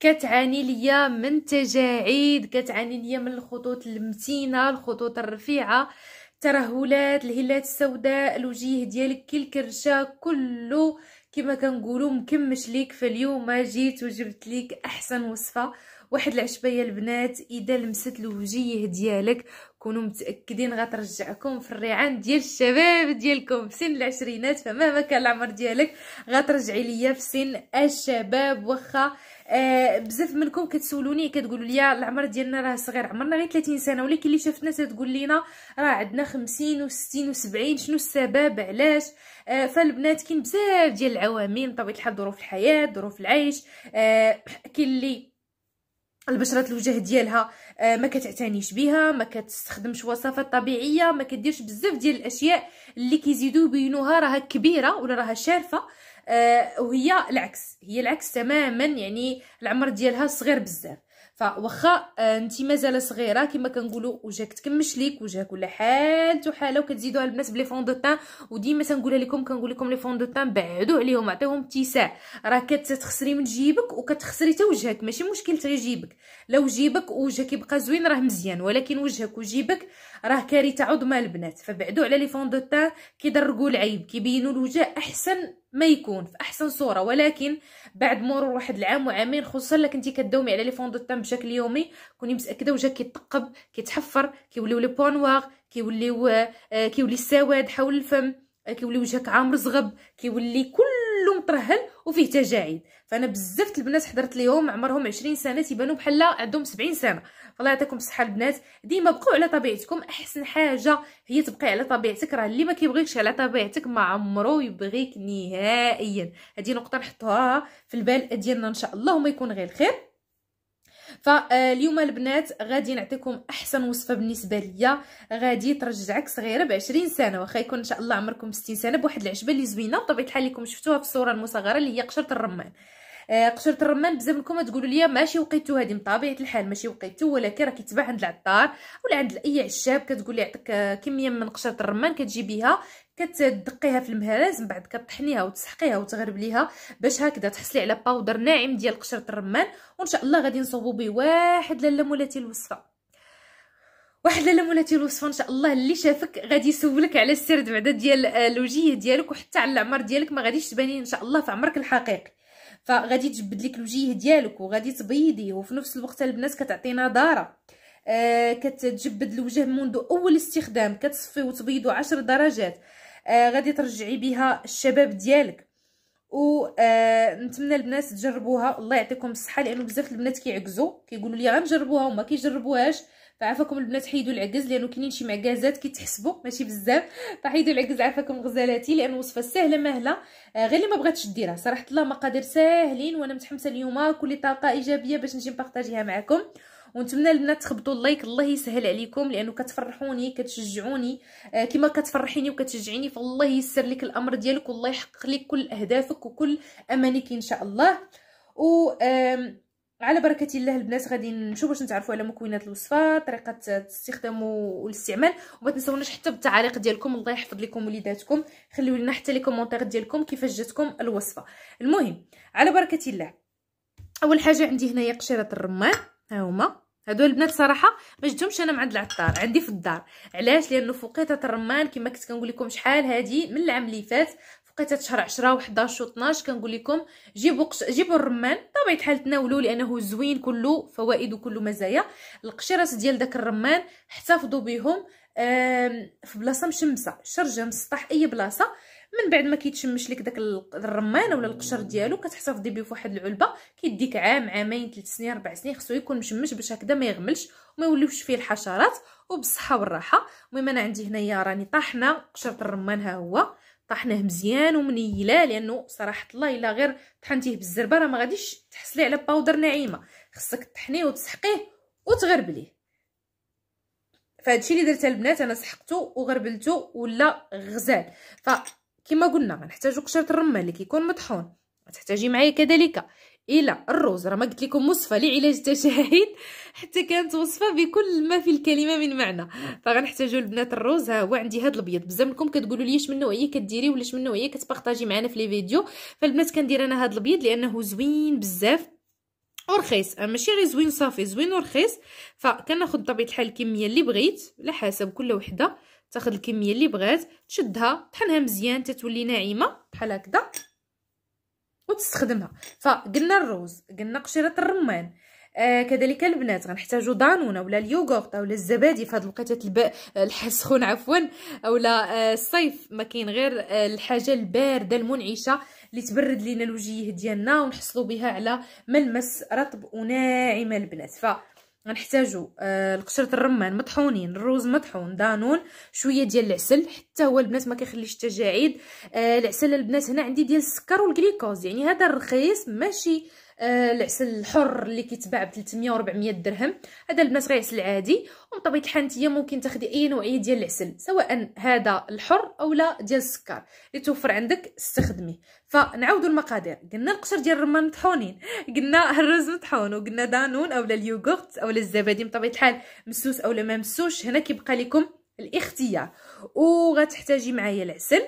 كتعاني ليا من تجاعيد كتعاني ليا من الخطوط المتينه الخطوط الرفيعه ترهلات الهلات السوداء الوجيه ديالك كي كرشه كله كما كنقولوا مكمش ليك فاليوم جيت وجبت ليك احسن وصفه واحد العشبيه البنات اذا لمست الوجيه ديالك كونوا متاكدين غترجعكم في الريعان ديال الشباب ديالكم في سن العشرينات فمهما كان العمر ديالك غترجعي ليا في سن الشباب واخا آه بزاف منكم كتسولوني كتقولوا لي العمر ديالنا راه صغير عمرنا غير 30 سنه ولكن اللي شافتنا تتقول لينا راه عندنا 50 و60 و70 شنو السبب علاش آه فالبنات كاين بزاف ديال العوامل طبيعه الحال ظروف الحياه ظروف العيش آه كاين اللي البشره الوجه ديالها آه، ما كتعتنيش بها ما كتستخدمش وصفات طبيعيه ما كديرش بزاف ديال الاشياء اللي كيزيدو بينوها راها كبيره ولا راها شارفه آه، وهي العكس هي العكس تماما يعني العمر ديالها صغير بزاف فواخا انت مازال صغيره كما كنقولوا وجهك تكمش ليك وجهك ولا حالته حاله وكتزيدوها البنات بلي فون دو تان وديما تنقولها لكم كنقول لكم لي فون دو تان بعدوا عليهم عطيهم اتساع راه كتخسري من جيبك وكتخسري حتى وجهك ماشي مشكل حتى جيبك لو جيبك وجهك يبقى زوين راه مزيان ولكن وجهك وجيبك راه كارثه عظمى البنات فبعدوا على لي فون دو تان كيدرقوا العيب كيبينوا الوجه احسن ما يكون في احسن صوره ولكن بعد مرور واحد العام وعامين خصوصا الا كنتي كداومي على لي فون دو تان بشكل يومي كوني متاكده وجهك كيتقب كيتحفر كيوليو لي بوان واغ كيوليو آه، كيولي السواد حول الفم آه، كيولي وجهك عامر زغب كيولي كل كله مطرهل وفيه تجاعيد فانا بزاف البنات حضرت ليهم عمرهم 20 سنه تيبانوا بحال عندهم 70 سنه الله يعطيكم الصحه البنات ديما بقوا على طبيعتكم احسن حاجه هي تبقي على طبيعتك راه اللي ما كيبغيكش على طبيعتك ما عمرو يبغيك نهائيا هذه نقطه نحطوها في البال ديالنا ان شاء الله وما يكون غير الخير فاليوم البنات غادي نعطيكم احسن وصفه بالنسبه ليا غادي ترجعك صغيره ب 20 سنه واخا يكون ان شاء الله عمركم 60 سنه بواحد العشبه اللي زوينه بطبيعه الحال لكم شفتوها في الصوره المصغره اللي هي قشره الرمان آه، قشره الرمان بزاف منكم تقولوا لي ماشي وقيتو هذه من طبيعه الحال ماشي وقيتو ولكن راه كيتباع عند العطار ولا عند اي عشاب كتقول لي يعطيك آه، كميه من قشره الرمان كتجي بها كتدقيها في المهراز من بعد كطحنيها وتسحقيها وتغربليها باش هكذا تحصلي على باودر ناعم ديال قشره الرمان وان شاء الله غادي نصوبوا به واحد لاله مولاتي الوصفه واحد لاله مولاتي الوصفه ان شاء الله اللي شافك غادي يسولك على السرد بعدا ديال آه، الوجيه ديالك وحتى على العمر ديالك ما غاديش تباني ان شاء الله في عمرك الحقيقي فغادي تجبد لك الوجيه ديالك وغادي تبيضي وفي نفس الوقت البنات كتعطينا نضاره آه كتجبد الوجه منذ اول استخدام كتصفي وتبيضو عشر درجات آه غادي ترجعي بها الشباب ديالك و آه نتمنى البنات تجربوها الله يعطيكم الصحه لانه بزاف البنات كيعكزوا كيقولوا لي غنجربوها وما كيجربوهاش فعافاكم البنات حيدوا العكاز لانه كاينين شي معكازات كيتحسبوا ماشي بزاف فحيدوا العكاز عافاكم غزالاتي لان وصفه سهله مهله آه، غير اللي ما بغاتش ديرها صراحه الله مقادير ساهلين وانا متحمسه اليوم كل طاقه ايجابيه باش نجي نبارطاجيها معكم ونتمنى البنات تخبطوا اللايك الله يسهل عليكم لانه كتفرحوني كتشجعوني آه، كما كتفرحيني وكتشجعيني فالله يسر لك الامر ديالك والله يحقق لك كل اهدافك وكل امانيك ان شاء الله و آه على بركه الله البنات غادي نمشيو باش نتعرفوا على مكونات الوصفه طريقه الاستخدام والاستعمال وما تنساوناش حتى بالتعاليق ديالكم الله يحفظ لكم وليداتكم خليو لنا حتى لي كومونتير ديالكم كيفاش جاتكم الوصفه المهم على بركه الله اول حاجه عندي هنايا قشيره الرمان ها هما هادو البنات صراحه ما جبتهمش انا من عند العطار عندي في الدار علاش لانه فوقيته الرمان كما كنت كنقول لكم شحال هادي من العام اللي فات بقيت شهر 10 و11 و12 كنقول لكم جيبوا قش... جيبوا الرمان طبيعي الحال تناولوا لانه زوين كله فوائد وكله مزايا القشيرات ديال داك الرمان احتفظوا بهم في بلاصه مشمسه شرجم سطح اي بلاصه من بعد ما كيتشمش لك داك الرمان ولا القشر ديالو كتحتفظي بيه فواحد العلبه كيديك عام عامين ثلاث سنين اربع سنين خصو يكون مشمش باش هكذا ما يغملش وما يوليوش فيه الحشرات وبالصحه والراحه المهم انا عندي هنايا راني طاحنه قشره الرمان ها هو طحناه مزيان ومنيله لانه صراحه الله الا غير طحنتيه بالزربه راه ما غاديش تحصلي على باودر نعيمه خصك تطحنيه وتسحقيه وتغربليه فهادشي اللي درت البنات انا سحقته وغربلته ولا غزال ف كما قلنا غنحتاجو قشره الرمان اللي كيكون مطحون غتحتاجي معايا كذلك الى الروز راه ما قلت لكم وصفه لعلاج التشاهد حتى كانت وصفه بكل ما في الكلمه من معنى فغنحتاجو البنات الروز ها هو عندي هذا الابيض بزاف منكم كتقولوا لي شمن نوعيه كديري ولا شمن نوعيه كتبارطاجي معنا في لي فيديو فالبنات كندير انا هذا الابيض لانه زوين بزاف ورخيص أه، ماشي غير زوين صافي زوين ورخيص فكناخذ بطبيعه الحال الكميه اللي بغيت على حسب كل وحده تاخذ الكميه اللي بغات تشدها طحنها مزيان تتولي ناعمه بحال هكذا وتستخدمها فقلنا الروز قلنا قشيره الرمان آه كذلك البنات غنحتاجو دانونه ولا اليوغورت اولا الزبادي في هذه الوقيتات الب... آه، السخون عفوا اولا آه الصيف ما كاين غير آه الحاجه البارده المنعشه اللي تبرد لينا الوجيه ديالنا ونحصلوا بها على ملمس رطب وناعم البنات ف غنحتاجو آه القشره الرمان مطحونين الروز مطحون دانون شويه ديال العسل حتى هو البنات ما كيخليش التجاعيد آه العسل البنات هنا عندي ديال السكر والجليكوز يعني هذا الرخيص ماشي آه العسل الحر اللي كيتباع ب 300 و 400 درهم هذا البنات غير عسل عادي ومطبية الحال نتيا ممكن تاخدي اي نوعيه ديال العسل سواء هذا الحر اولا ديال السكر اللي توفر عندك استخدميه فنعاودوا المقادير قلنا القشر ديال الرمان مطحونين قلنا الرز مطحون وقلنا دانون اولا اليوغورت اولا الزبادي بطبيعه الحال مسوس اولا ما مسوش هنا كيبقى لكم الاختيار وغتحتاجي معايا العسل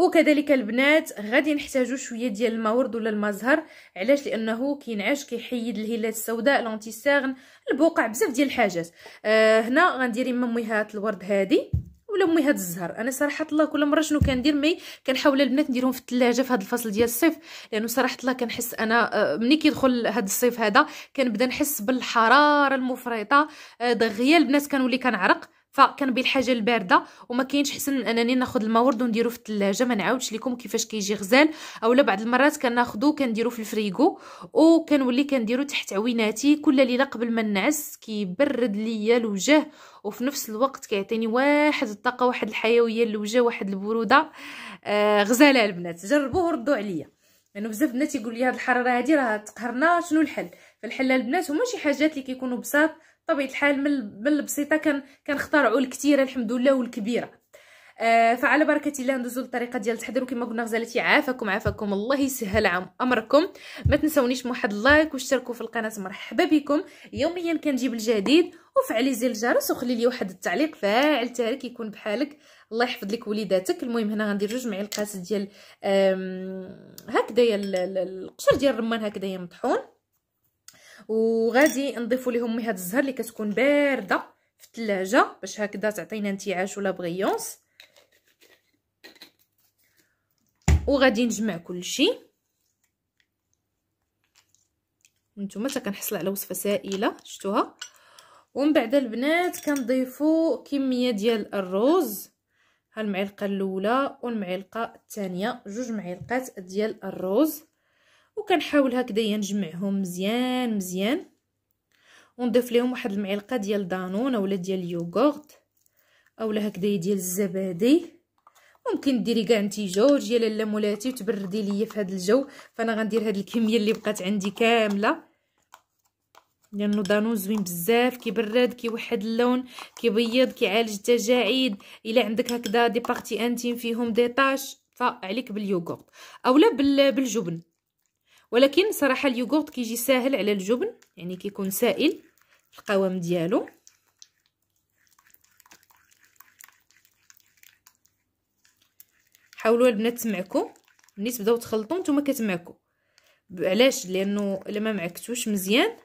وكذلك البنات غادي نحتاجو شويه ديال الماء ورد ولا الماء زهر علاش لانه كينعش كيحيد الهيلات السوداء لونتي ساغن البقع بزاف ديال الحاجات آه هنا غندير اما ميهات الورد هادي ولا ميهات الزهر انا صراحه الله كل مره شنو كندير مي كنحاول البنات نديرهم في الثلاجه في هذا الفصل ديال الصيف لانه صراحه الله كنحس انا آه، ملي كيدخل هذا الصيف هذا كنبدا نحس بالحراره المفرطه آه، دغيا البنات كنولي كنعرق فكنبغي الحاجه البارده وما كاينش حسن من انني ناخذ ورد ونديرو في الثلاجه ما نعاودش لكم كيفاش كيجي غزال اولا بعض المرات كناخذو كنديرو في الفريغو وكنولي كنديرو تحت عويناتي كل ليله قبل ما نعس كيبرد ليا الوجه وفي نفس الوقت كيعطيني واحد الطاقه واحد الحيويه للوجه واحد البروده آه غزاله البنات جربوه وردوا عليا لانه يعني بزاف البنات يقول لي هاد الحراره هادي راه تقهرنا شنو الحل فالحل البنات هما شي حاجات اللي كيكونوا بساط طبيعه الحال من البسيطه كان كنخترعوا الكثيره الحمد لله والكبيره آه فعلى بركه الله ندوزوا للطريقه ديال التحضير وكما قلنا غزالتي عافاكم عافاكم الله يسهل عام امركم ما تنسونيش واحد اللايك واشتركوا في القناه مرحبا بكم يوميا كنجيب الجديد وفعلي زر الجرس وخلي لي واحد التعليق فاعل تارك يكون بحالك الله يحفظ لك وليداتك المهم هنا غندير جوج معلقات ديال هكذايا القشر ديال الرمان هكذايا مطحون وغادي نضيفوا لهم هاد الزهر اللي كتكون بارده في الثلاجه باش هكذا تعطينا انتعاش ولا بغيونس وغادي نجمع كلشي نتوما حتى كنحصل على وصفه سائله شفتوها ومن بعد البنات كنضيفوا كميه ديال الرز ها المعلقه الاولى والمعلقه الثانيه جوج معلقات ديال الرز وكنحاول هكذايا نجمعهم مزيان مزيان ونضيف لهم واحد المعلقه ديال دانون اولا ديال اليوغورت اولا هكذايا ديال الزبادي ممكن ديري كاع انتي جوج يا لاله مولاتي وتبردي ليا في هذا الجو فانا غندير هذه الكميه اللي بقات عندي كامله لانه دانون زوين بزاف كيبرد كيوحد اللون كيبيض كيعالج التجاعيد الا عندك هكذا دي بارتي انتيم فيهم ديطاش فعليك باليوغورت اولا بالجبن ولكن صراحه اليوغورت كيجي ساهل على الجبن يعني كيكون سائل القوام ديالو حاولوا البنات تمعكو ملي تبداو تخلطوا نتوما كتمعكو علاش لانه الا ما معكتوش مزيان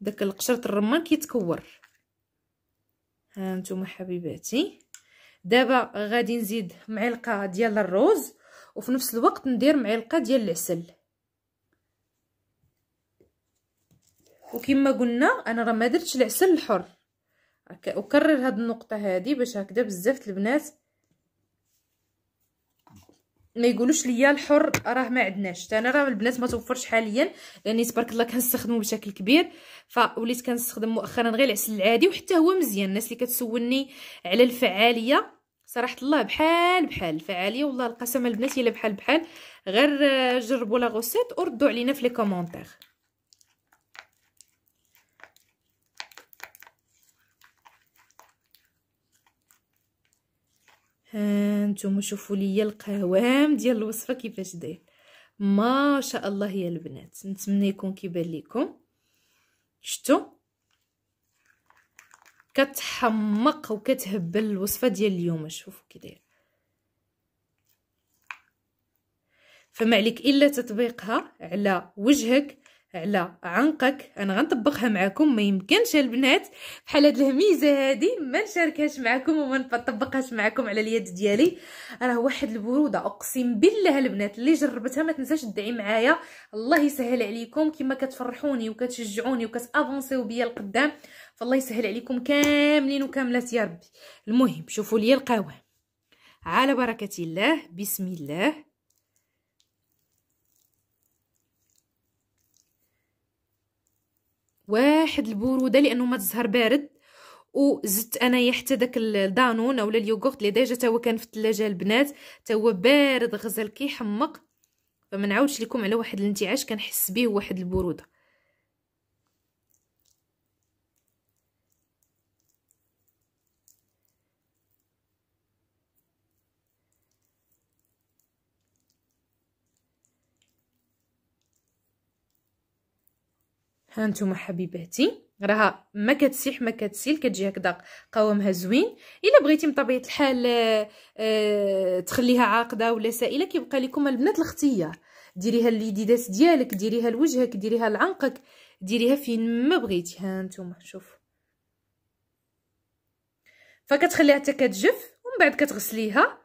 داك القشرة الرمان كيتكور ها نتوما حبيباتي دابا غادي نزيد معلقه ديال الروز وفي نفس الوقت ندير معلقه ديال العسل وكما قلنا انا راه ما درتش العسل الحر اكرر هاد النقطه هادي باش هكذا بزاف البنات ما يقولوش ليا الحر راه ما عندناش انا راه البنات ما توفرش حاليا لاني تبارك الله كنستخدمه بشكل كبير فوليت كنستخدم مؤخرا غير العسل العادي وحتى هو مزيان الناس اللي كتسولني على الفعاليه صراحه الله بحال بحال الفعاليه والله القسم البنات الا بحال بحال غير آه، جربوا لا غوسيت وردوا علينا في لي كومونتير هانتوما شوفوا لي القوام ديال الوصفه كيفاش داير ما شاء الله يا البنات نتمنى يكون كيبان لكم شتو كتحمق وكتهبل الوصفه ديال اليوم شوفوا كي داير فما عليك الا تطبيقها على وجهك على عنقك انا غنطبقها معكم ما يمكنش البنات بحال هاد الهميزه هادي ما نشاركهاش معكم وما نطبقهاش معكم على اليد ديالي راه واحد البروده اقسم بالله البنات اللي جربتها ما تنساش تدعي معايا الله يسهل عليكم كما كتفرحوني وكتشجعوني وكتافونسيو بيا لقدام فالله يسهل عليكم كاملين وكاملات يا ربي المهم شوفوا لي القوام على بركه الله بسم الله واحد البروده لانه ما الزهر بارد وزدت انايا حتى داك الدانون اولا اليوغورت اللي ديجا تا هو كان في الثلاجه البنات تا هو بارد غزال كيحمق فما نعاودش لكم على واحد الانتعاش كنحس به واحد البروده ها نتوما حبيباتي راها ما كتسيح ما كتسيل كتجي هكذا قوامها زوين الا بغيتي بطبيعه الحال أه تخليها عاقده ولا سائله كيبقى لكم البنات الاختيار ديريها لليديدات ديالك ديريها لوجهك ديريها لعنقك ديريها فين ما بغيتي ها نتوما شوفوا فكتخليها حتى كتجف ومن بعد كتغسليها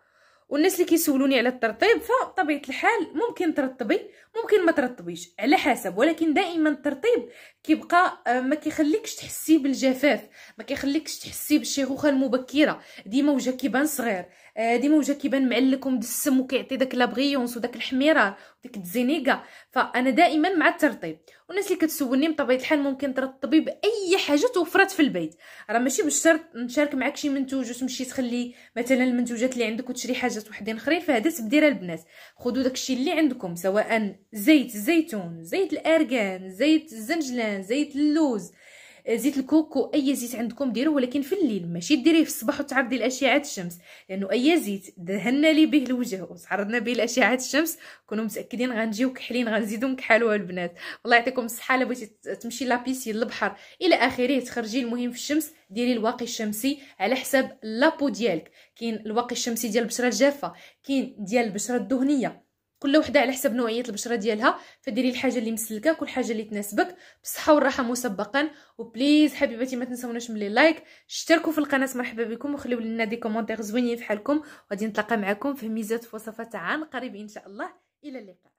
والناس اللي كيسولوني على الترطيب فطبيعه الحال ممكن ترطبي ممكن ما ترطبيش على حسب ولكن دائما الترطيب كيبقى آه، ما كيخليكش تحسي بالجفاف ما كيخليكش تحسي بالشيخوخه المبكره ديما وجهك كيبان صغير آه، ديما وجهك كيبان معلك ومدسم وكيعطي داك لابغيونس وداك الحميره وديك الزينيكا فانا دائما مع الترطيب والناس اللي كتسولني بطبيعه الحال ممكن ترطبي باي حاجه توفرات في البيت راه ماشي بالشرط نشارك معك شي منتوج وتمشي تخلي مثلا المنتوجات اللي عندك وتشري حاجات وحدين اخرين فهذا تبديره البنات خذوا داكشي اللي عندكم سواء زيت الزيتون زيت الارغان زيت الزنجلان الريحان زيت اللوز زيت الكوكو اي زيت عندكم ديروه ولكن في الليل ماشي ديريه في الصباح وتعرضي لاشعه الشمس لانه اي زيت دهنا لي به الوجه وتعرضنا به لاشعه الشمس كونوا متاكدين غنجيو كحلين غنزيدو نكحلوها البنات الله يعطيكم الصحه الا بغيتي تمشي لابيسي للبحر الى اخره تخرجي المهم في الشمس ديري الواقي الشمسي على حساب لابو ديالك كاين الواقي الشمسي ديال البشره الجافه كاين ديال البشره الدهنيه كل وحده على حسب نوعيه البشره ديالها فديري الحاجه اللي مسلكاك والحاجه اللي تناسبك بالصحه والراحه مسبقا وبليز حبيباتي ما تنساوناش ملي لايك اشتركوا في القناه مرحبا بكم وخليو لنا دي كومونتير زوينين فحالكم وغادي نتلاقى معكم في ميزات وصفات عن قريب ان شاء الله الى اللقاء